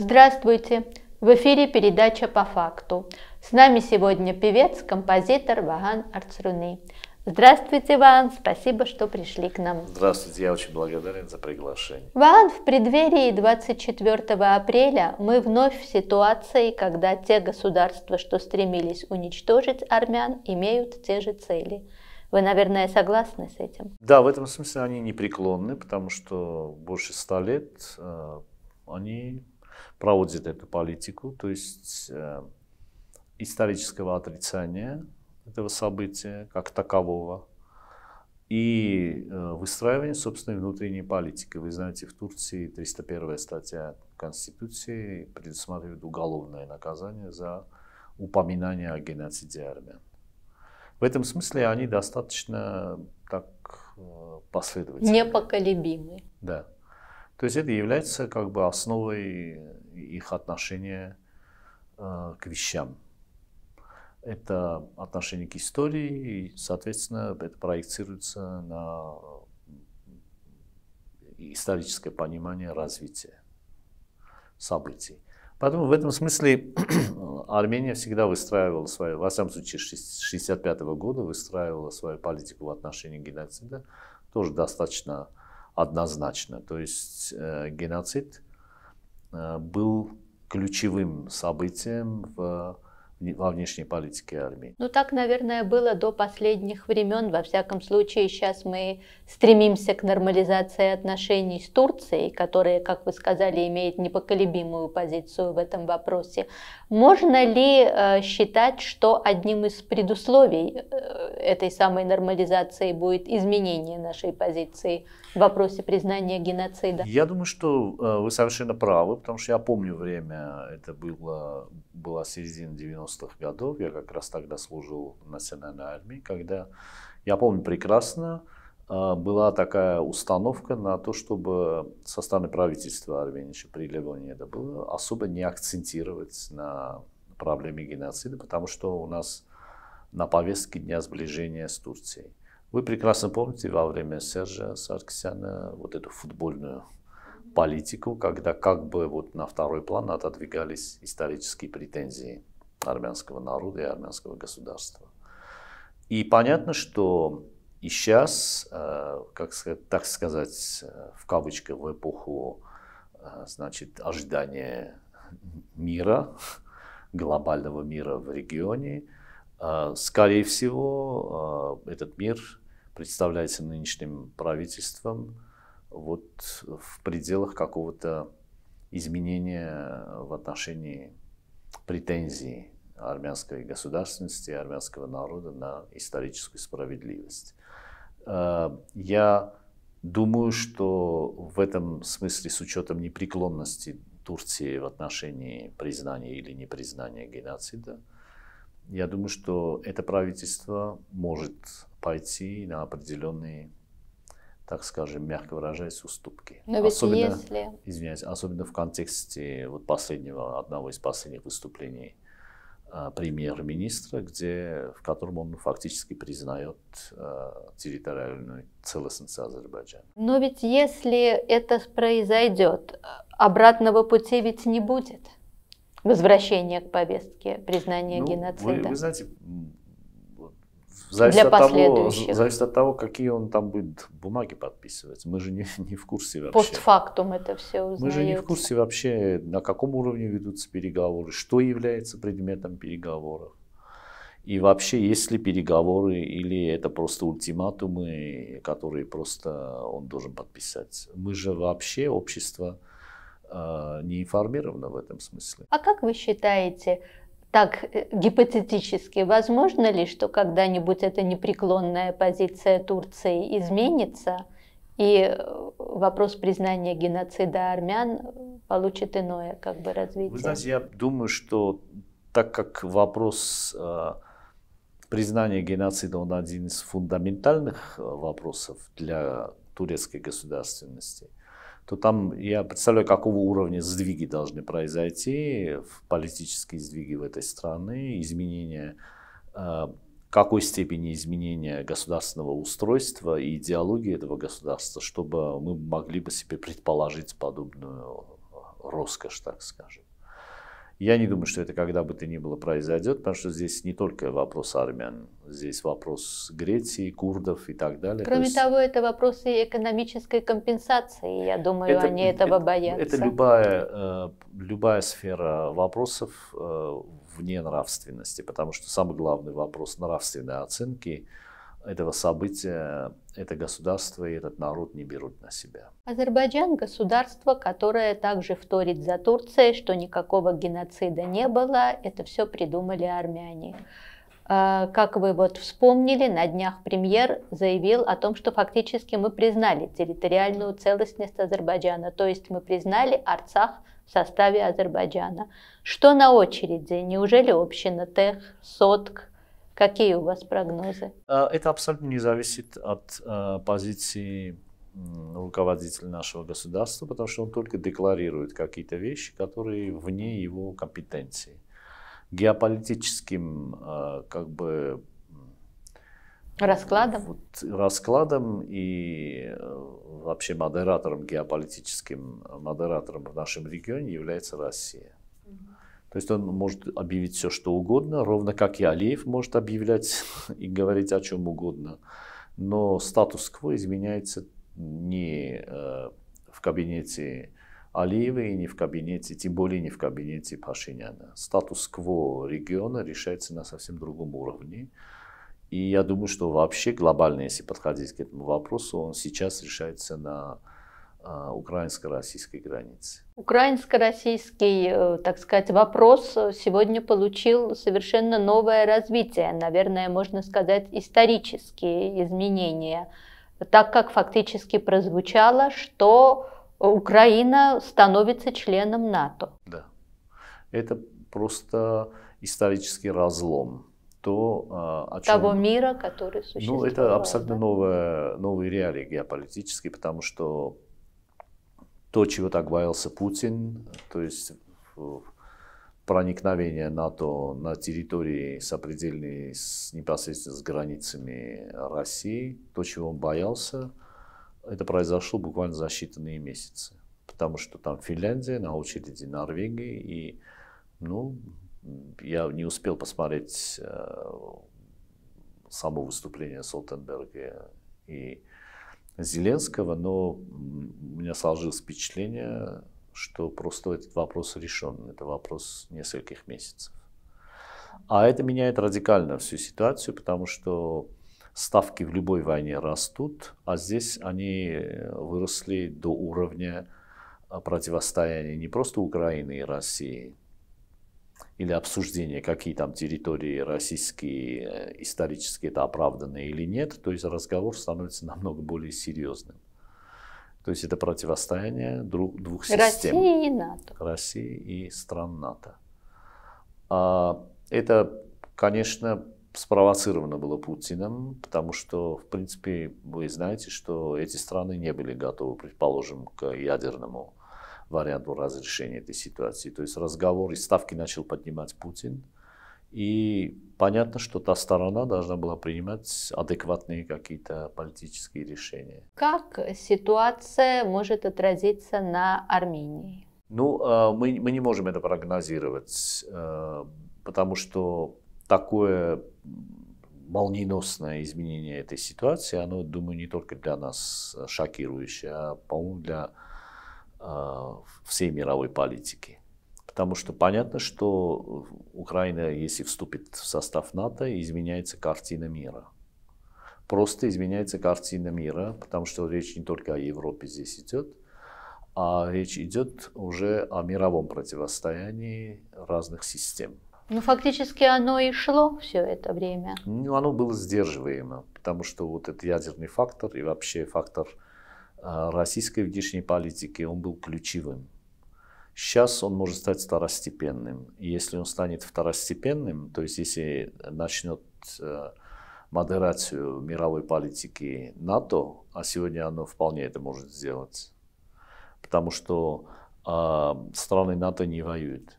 Здравствуйте! В эфире передача «По факту». С нами сегодня певец, композитор Ваган Арцруны. Здравствуйте, Ваган. спасибо, что пришли к нам. Здравствуйте, я очень благодарен за приглашение. Ваган, в преддверии 24 апреля мы вновь в ситуации, когда те государства, что стремились уничтожить армян, имеют те же цели. Вы, наверное, согласны с этим? Да, в этом смысле они непреклонны, потому что больше ста лет э, они проводит эту политику, то есть э, исторического отрицания этого события как такового и э, выстраивание собственной внутренней политики. Вы знаете, в Турции 301 статья Конституции предусматривает уголовное наказание за упоминание о геноциде армян. В этом смысле они достаточно так э, последовательны. Непоколебимы. Да. То есть это является как бы основой их отношения э, к вещам. Это отношение к истории, и, соответственно, это проецируется на э, историческое понимание развития событий. Поэтому в этом смысле Армения всегда выстраивала свою, во всяком случае, 1965 -го года выстраивала свою политику в отношении геноцида, тоже достаточно однозначно. То есть э, геноцид э, был ключевым событием в во внешней политике армии. Ну так, наверное, было до последних времен. Во всяком случае, сейчас мы стремимся к нормализации отношений с Турцией, которая, как вы сказали, имеет непоколебимую позицию в этом вопросе. Можно ли э, считать, что одним из предусловий э, этой самой нормализации будет изменение нашей позиции в вопросе признания геноцида? Я думаю, что э, вы совершенно правы, потому что я помню время, это было, была середина 90-х годов, я как раз тогда служил в национальной армии, когда, я помню прекрасно, э, была такая установка на то, чтобы со стороны правительства Армении, еще при Левоне это было, особо не акцентировать на проблеме геноцида, потому что у нас на повестке дня сближения с Турцией. Вы прекрасно помните во время Сержа Саркисяна вот эту футбольную политику, когда как бы вот на второй план отодвигались исторические претензии армянского народа и армянского государства. И понятно, что и сейчас, э, как, так сказать, э, в кавычках, в эпоху э, значит, ожидания мира, глобального мира в регионе, а, скорее всего, а, этот мир представляется нынешним правительством вот в пределах какого-то изменения в отношении претензий армянской государственности, армянского народа на историческую справедливость. А, я думаю, что в этом смысле, с учетом непреклонности Турции в отношении признания или непризнания геноцида, я думаю, что это правительство может пойти на определенные, так скажем, мягко выражаясь, уступки. Но ведь особенно, если... Извиняюсь, особенно в контексте вот последнего, одного из последних выступлений а, премьер-министра, где, в котором он фактически признает э, территориальную целостность Азербайджана. Но ведь если это произойдет, обратного пути ведь не будет. Возвращение к повестке, признание ну, геноцида. Вы, вы знаете, зависит для от того, зависит от того, какие он там будет бумаги подписывать. Мы же не, не в курсе вообще. Постфактум это все узнаете. Мы же не в курсе вообще, на каком уровне ведутся переговоры, что является предметом переговоров. И вообще, есть ли переговоры или это просто ультиматумы, которые просто он должен подписать. Мы же вообще общество а, не информирована в этом смысле. А как вы считаете, так э, гипотетически, возможно ли, что когда-нибудь эта непреклонная позиция Турции изменится, и э, вопрос признания геноцида армян получит иное как бы развитие? Вы знаете, я думаю, что так как вопрос э, признания геноцида, он один из фундаментальных вопросов для турецкой государственности – то там я представляю, какого уровня сдвиги должны произойти, политические сдвиги в этой стране, изменения, э, какой степени изменения государственного устройства и идеологии этого государства, чтобы мы могли бы себе предположить подобную э, роскошь, так скажем. Я не думаю, что это когда бы то ни было произойдет, потому что здесь не только вопрос армян, здесь вопрос Греции, курдов и так далее. Кроме То есть, того, это вопрос и экономической компенсации, я думаю, это, они этого это, боятся. Это любая, э, любая сфера вопросов э, вне нравственности, потому что самый главный вопрос нравственной оценки – этого события это государство и этот народ не берут на себя. Азербайджан – государство, которое также вторит за Турцией, что никакого геноцида не было, это все придумали армяне. А, как вы вот вспомнили, на днях премьер заявил о том, что фактически мы признали территориальную целостность Азербайджана, то есть мы признали Арцах в составе Азербайджана. Что на очереди? Неужели община Тех, Сотк, Какие у вас прогнозы? А, это абсолютно не зависит от а, позиции руководителя нашего государства, потому что он только декларирует какие-то вещи, которые вне его компетенции. Геополитическим а, как бы раскладом, вот, раскладом и э, вообще модератором геополитическим модератором в нашем регионе является Россия. То есть он может объявить все, что угодно, ровно как и Алиев может объявлять и говорить о чем угодно. Но статус-кво изменяется не э, в кабинете Алиева и не в кабинете, тем более не в кабинете Пашиняна. Статус-кво региона решается на совсем другом уровне. И я думаю, что вообще глобально, если подходить к этому вопросу, он сейчас решается на а, украинско-российской границы. Украинско-российский, э, так сказать, вопрос э, сегодня получил совершенно новое развитие, наверное, можно сказать, исторические изменения, так как фактически прозвучало, что Украина становится членом НАТО. Да, это просто исторический разлом. То, а, о чем... Того мира, который существует. Ну, это абсолютно да? новые, новые реалии геополитические, потому что то, чего так боялся Путин, то есть э, проникновение НАТО на территории сопредельные с, непосредственно с границами России, то, чего он боялся, это произошло буквально за считанные месяцы. Потому что там Финляндия, на очереди Норвегия, и ну, я не успел посмотреть э, само выступление Солтенберга и Зеленского, но у меня сложилось впечатление, что просто этот вопрос решен. Это вопрос нескольких месяцев. А это меняет радикально всю ситуацию, потому что ставки в любой войне растут, а здесь они э, выросли до уровня э, противостояния не просто Украины и России, или обсуждение, какие там территории российские э, исторически это оправданы или нет, то есть разговор становится намного более серьезным. То есть это противостояние двух систем. России и НАТО. Россия и стран НАТО. А, это, конечно, спровоцировано было Путиным, потому что, в принципе, вы знаете, что эти страны не были готовы, предположим, к ядерному варианту разрешения этой ситуации. То есть разговор и ставки начал поднимать Путин. И понятно, что та сторона должна была принимать адекватные какие-то политические решения. Как ситуация может отразиться на Армении? Ну, э, мы, мы не можем это прогнозировать, э, потому что такое молниеносное изменение этой ситуации, оно, думаю, не только для нас шокирующее, а, по-моему, для Э, всей мировой политики. Потому что понятно, что Украина, если вступит в состав НАТО, изменяется картина мира. Просто изменяется картина мира, потому что речь не только о Европе здесь идет, а речь идет уже о мировом противостоянии разных систем. Ну, фактически оно и шло все это время. Ну, оно было сдерживаемо, потому что вот этот ядерный фактор и вообще фактор а, российской внешней политики, он был ключевым. Сейчас он может стать второстепенным. И если он станет второстепенным, то есть если начнет э, модерацию мировой политики НАТО, а сегодня оно вполне это может сделать, потому что а, страны НАТО не воюют,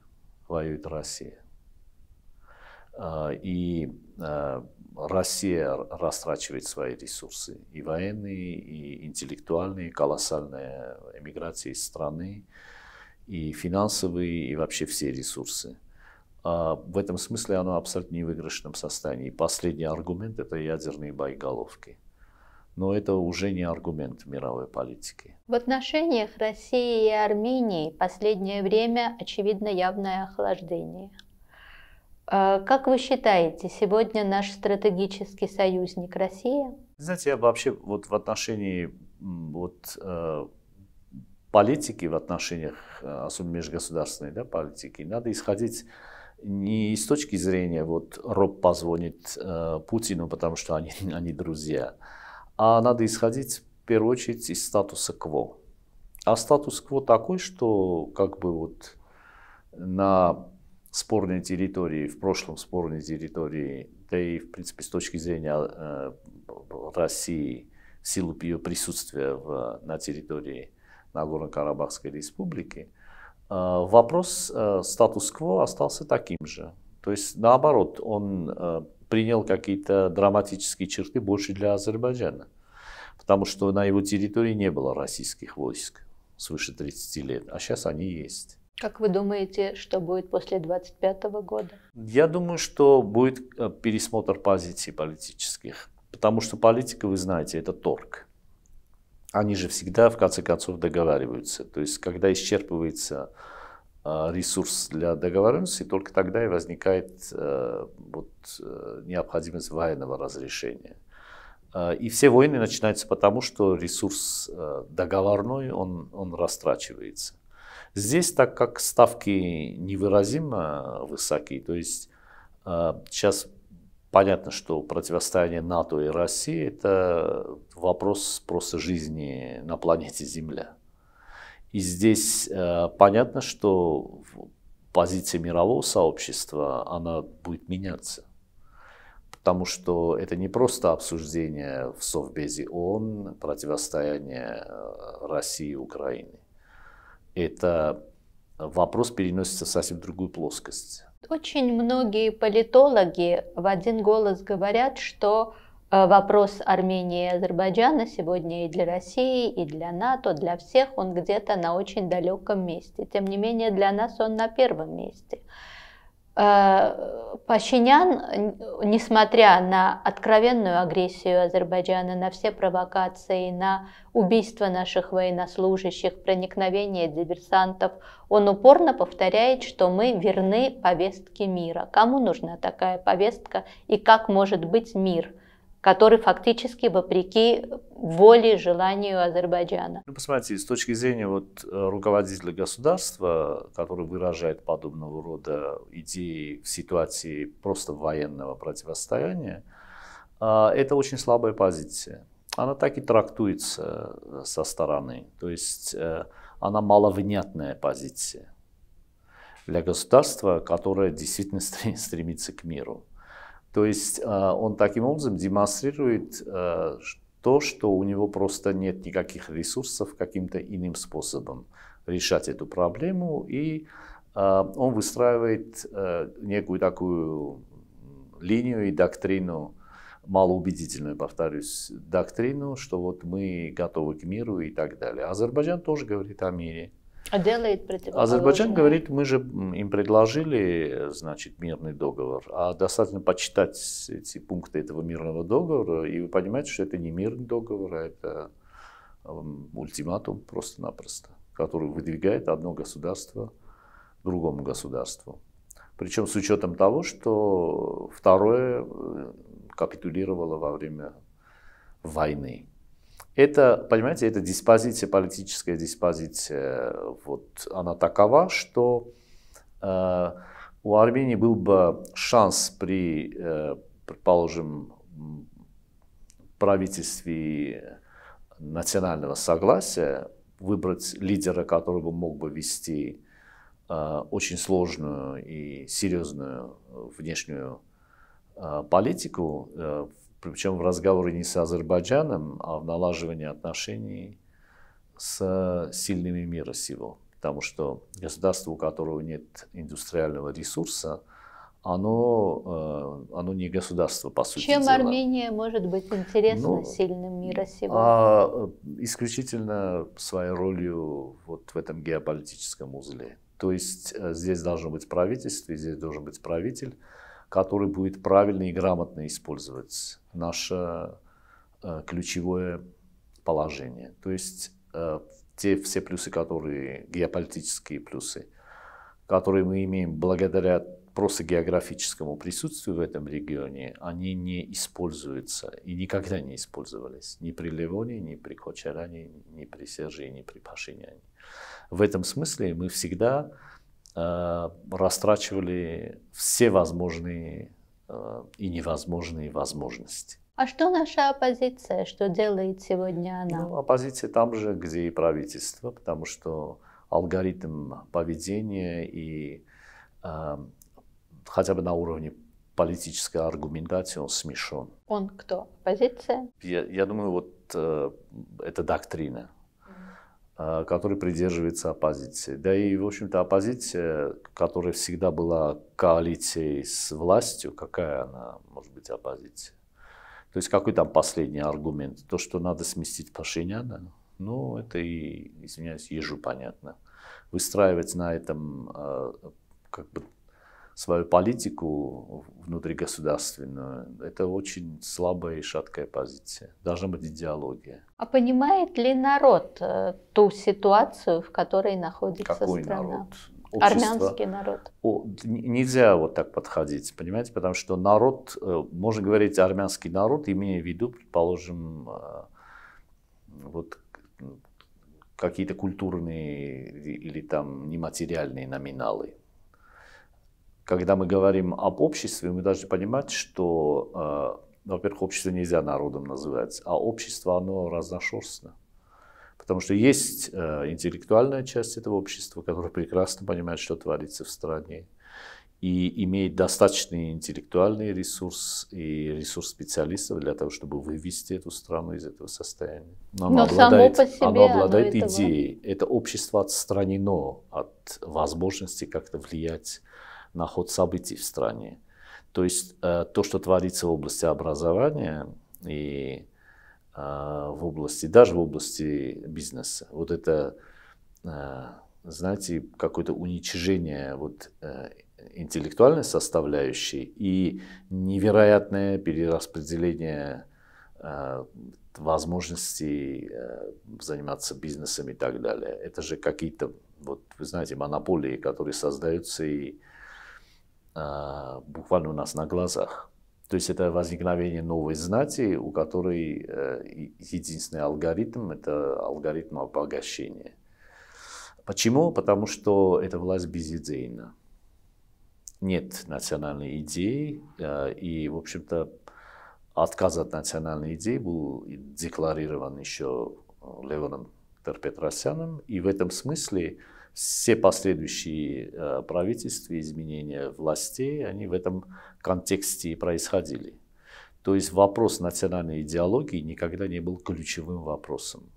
воюет Россия. А, и Россия растрачивает свои ресурсы, и военные, и интеллектуальные, колоссальная эмиграция из страны, и финансовые, и вообще все ресурсы. А в этом смысле оно абсолютно не в выигрышном состоянии. И последний аргумент – это ядерные боеголовки. Но это уже не аргумент мировой политики. В отношениях России и Армении последнее время очевидно явное охлаждение – а как вы считаете, сегодня наш стратегический союзник Россия? Знаете, я вообще вот в отношении вот, э, политики, в отношениях, э, особенно межгосударственной да, политики, надо исходить не с точки зрения вот Роб позвонит э, Путину, потому что они, они друзья, а надо исходить в первую очередь из статуса кво. А статус кво такой, что как бы вот на спорной территории, в прошлом спорной территории, да и, в принципе, с точки зрения э, России, в силу ее присутствия в, на территории Нагорно-Карабахской республики, э, вопрос э, статус-кво остался таким же. То есть, наоборот, он э, принял какие-то драматические черты больше для Азербайджана, потому что на его территории не было российских войск свыше 30 лет, а сейчас они есть. Как вы думаете, что будет после 2025 года? Я думаю, что будет э, пересмотр позиций политических. Потому что политика, вы знаете, это торг. Они же всегда, в конце концов, договариваются. То есть, когда исчерпывается э, ресурс для договоренности, только тогда и возникает э, вот, необходимость военного разрешения. И все войны начинаются потому, что ресурс договорной, он, он растрачивается. Здесь, так как ставки невыразимо высоки, то есть сейчас э, понятно, что противостояние НАТО и России – это вопрос просто жизни на планете Земля. И здесь э, понятно, что позиция мирового сообщества, она будет меняться. Потому что это не просто обсуждение в Совбезе ООН, противостояние э, России и Украины это вопрос переносится в совсем другую плоскость. Очень многие политологи в один голос говорят, что э, вопрос Армении и Азербайджана сегодня и для России, и для НАТО, для всех он где-то на очень далеком месте. Тем не менее, для нас он на первом месте. Э, Пашинян, несмотря на откровенную агрессию Азербайджана, на все провокации, на убийство наших военнослужащих, проникновение диверсантов, он упорно повторяет, что мы верны повестке мира. Кому нужна такая повестка и как может быть мир – который фактически вопреки воле и желанию Азербайджана. Ну, посмотрите, с точки зрения вот э, руководителя государства, который выражает подобного рода идеи в ситуации просто военного противостояния, э, это очень слабая позиция. Она так и трактуется э, со стороны, то есть она маловнятная позиция для государства, которое действительно стремится к миру. То есть э, он таким образом демонстрирует э, то, что у него просто нет никаких ресурсов каким-то иным способом решать эту проблему, и э, он выстраивает некую такую линию и доктрину, малоубедительную, повторюсь, доктрину, что вот мы готовы к миру и так далее. Азербайджан тоже говорит о мире. А делает Азербайджан говорит, мы же им предложили, значит, мирный договор, а достаточно почитать эти пункты этого мирного договора, и вы понимаете, что это не мирный договор, а это эм, ультиматум просто-напросто, который выдвигает одно государство другому государству. Причем с учетом того, что второе э, капитулировало во время войны. Это, понимаете, это диспозиция, политическая диспозиция, вот она такова, что э, у Армении был бы шанс при, э, предположим, правительстве национального согласия выбрать лидера, который бы мог бы вести э, очень сложную и серьезную внешнюю э, политику э, причем в разговоры не с Азербайджаном, а в налаживание отношений с сильными мира сего. Потому что государство, у которого нет индустриального ресурса, оно, э, оно не государство, по сути Чем дела. Армения может быть интересна ну, сильным мира сего? А, э, исключительно своей ролью вот в этом геополитическом узле. То есть э, здесь должно быть правительство, здесь должен быть правитель, который будет правильно и грамотно использовать наше э, ключевое положение. То есть э, те все плюсы, которые геополитические плюсы, которые мы имеем благодаря просто географическому присутствию в этом регионе, они не используются и никогда не использовались. Ни при Ливоне, ни при Кочаране, ни при Сержии, ни при Пашиняне. В этом смысле мы всегда Э, растрачивали все возможные э, и невозможные возможности. А что наша оппозиция, что делает сегодня она? Ну, оппозиция там же, где и правительство, потому что алгоритм поведения и э, хотя бы на уровне политической аргументации он смешон. Он кто? Оппозиция? Я, я думаю, вот э, это доктрина Э, который придерживается оппозиции. Да и, в общем-то, оппозиция, которая всегда была коалицией с властью, какая она может быть оппозиция? То есть какой там последний аргумент? То, что надо сместить Пашиняна? Ну, это и, извиняюсь, ежу понятно. Выстраивать на этом э, как бы свою политику внутригосударственную, это очень слабая и шаткая позиция. Должна быть идеология. А понимает ли народ э, ту ситуацию, в которой находится Какой страна? Народ? Общество. Армянский народ. О, нельзя вот так подходить, понимаете, потому что народ, э, можно говорить армянский народ, имея в виду, предположим, э, вот какие-то культурные или там нематериальные номиналы когда мы говорим об обществе, мы должны понимать, что, э, во-первых, общество нельзя народом называть, а общество, оно разношерстно. Потому что есть э, интеллектуальная часть этого общества, которая прекрасно понимает, что творится в стране, и имеет достаточный интеллектуальный ресурс и ресурс специалистов для того, чтобы вывести эту страну из этого состояния. Но, оно Но обладает, само по себе оно обладает оно идеей. Этого... Это общество отстранено от возможности как-то влиять на ход событий в стране. То есть э, то, что творится в области образования и э, в области, даже в области бизнеса, вот это, э, знаете, какое-то уничижение вот интеллектуальной составляющей и невероятное перераспределение возможностей заниматься бизнесом и так далее. Это же какие-то, вот вы знаете, монополии, которые создаются и а, буквально у нас на глазах. То есть это возникновение новой знати, у которой э, единственный алгоритм – это алгоритм обогащения. Почему? Потому что эта власть безидейна. Нет национальной идеи, э, и, в общем-то, отказ от национальной идеи был декларирован еще э, Левоном Терпетросяном, и в этом смысле все последующие э, правительства, изменения властей, они в этом контексте и происходили. То есть вопрос национальной идеологии никогда не был ключевым вопросом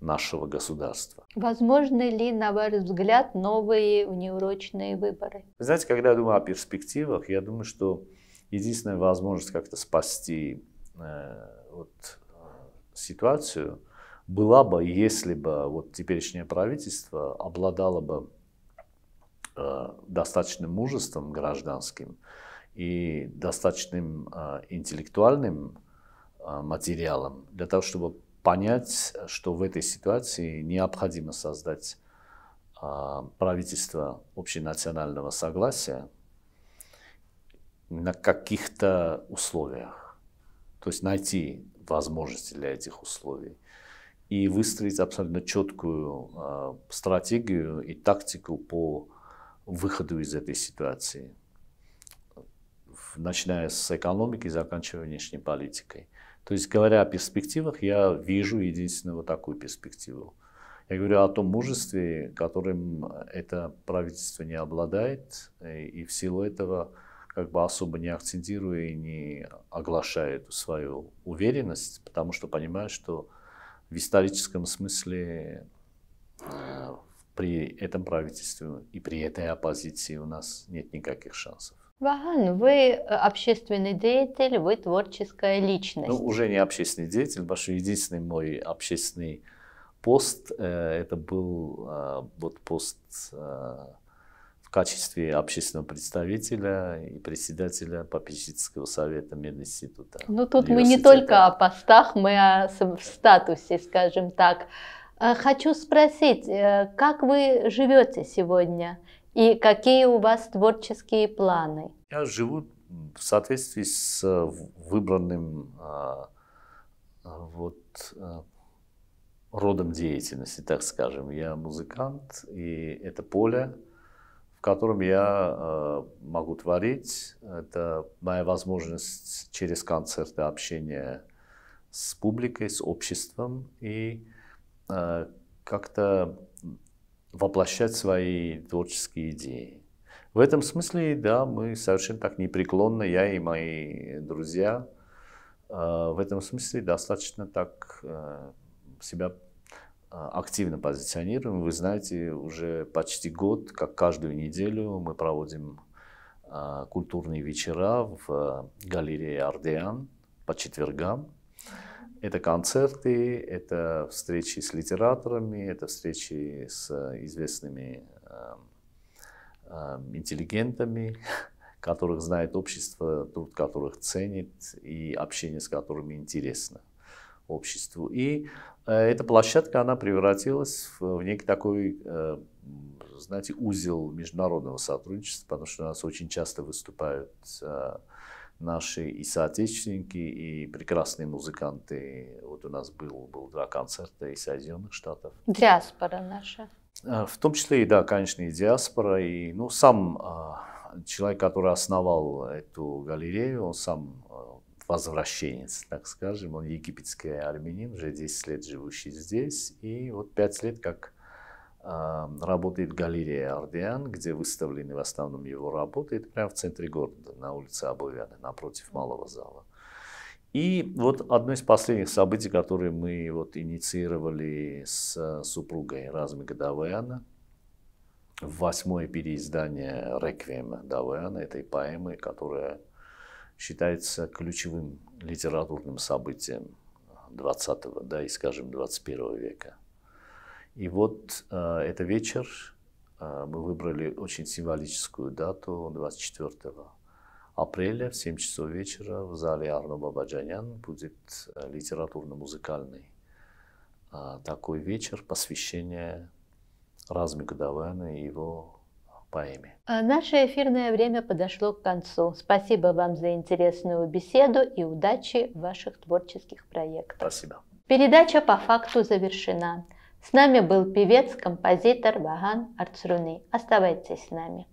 нашего государства. Возможно ли, на ваш взгляд, новые внеурочные выборы? знаете, когда я думаю о перспективах, я думаю, что единственная возможность как-то спасти э, вот, э, ситуацию – была бы, если бы вот теперешнее правительство обладало бы э, достаточным мужеством гражданским и достаточным э, интеллектуальным э, материалом для того, чтобы понять, что в этой ситуации необходимо создать э, правительство общенационального согласия на каких-то условиях. То есть найти возможности для этих условий и выстроить абсолютно четкую э, стратегию и тактику по выходу из этой ситуации, начиная с экономики и заканчивая внешней политикой. То есть, говоря о перспективах, я вижу единственную вот такую перспективу. Я говорю о том мужестве, которым это правительство не обладает, и, э, и в силу этого как бы особо не акцентируя и не оглашая эту свою уверенность, потому что понимаю, что в историческом смысле э, при этом правительстве и при этой оппозиции у нас нет никаких шансов. Ваган, вы э, общественный деятель, вы творческая личность. Ну, уже не общественный деятель, ваш единственный мой общественный пост, э, это был э, вот пост э, в качестве общественного представителя и председателя попечительского совета Мединститута. Ну тут мы не только о постах, мы о статусе, скажем так. Э, хочу спросить, э, как вы живете сегодня и какие у вас творческие планы? Я живу в соответствии с э, выбранным а, а, вот, родом деятельности, так скажем. Я музыкант, и это поле, в котором я э, могу творить. Это моя возможность через концерты общения с публикой, с обществом и э, как-то воплощать свои творческие идеи. В этом смысле, да, мы совершенно так непреклонно, я и мои друзья, э, в этом смысле достаточно так себя Э, активно позиционируем. Вы знаете, уже почти год, как каждую неделю мы проводим э, культурные вечера в э, галерее «Ардеан» по четвергам. Это концерты, это встречи с литераторами, это встречи с известными интеллигентами, которых знает общество, труд которых ценит и общение с которыми интересно обществу. И э, эта площадка, она превратилась в некий такой, э, знаете, узел международного сотрудничества, потому что у нас очень часто выступают э, наши и соотечественники, и прекрасные музыканты. Вот у нас был, был два концерта из Соединенных Штатов. Диаспора наша. В том числе, и да, конечно, и диаспора. И ну, сам человек, который основал эту галерею, он сам возвращенец, так скажем. Он египетский армянин, уже 10 лет живущий здесь. И вот 5 лет как э, работает галерея Ардиан, где выставлены в основном его работы. Это прямо в центре города, на улице Абовяна, напротив Малого зала. И вот одно из последних событий, которые мы вот инициировали с э, супругой Разми Гадаваяна, восьмое переиздание «Реквиема» Даваяна, этой поэмы, которая считается ключевым литературным событием 20-го, да, и, скажем, 21 века. И вот э, это вечер, э, мы выбрали очень символическую дату, 24 апреля в 7 часов вечера в зале Арно Бабаджанян будет э, литературно-музыкальный э, такой вечер посвящение Размику Давана и его поэме. А наше эфирное время подошло к концу. Спасибо вам за интересную беседу и удачи в ваших творческих проектах. Спасибо. Передача по факту завершена. С нами был певец, композитор Ваган Арцруны. Оставайтесь с нами.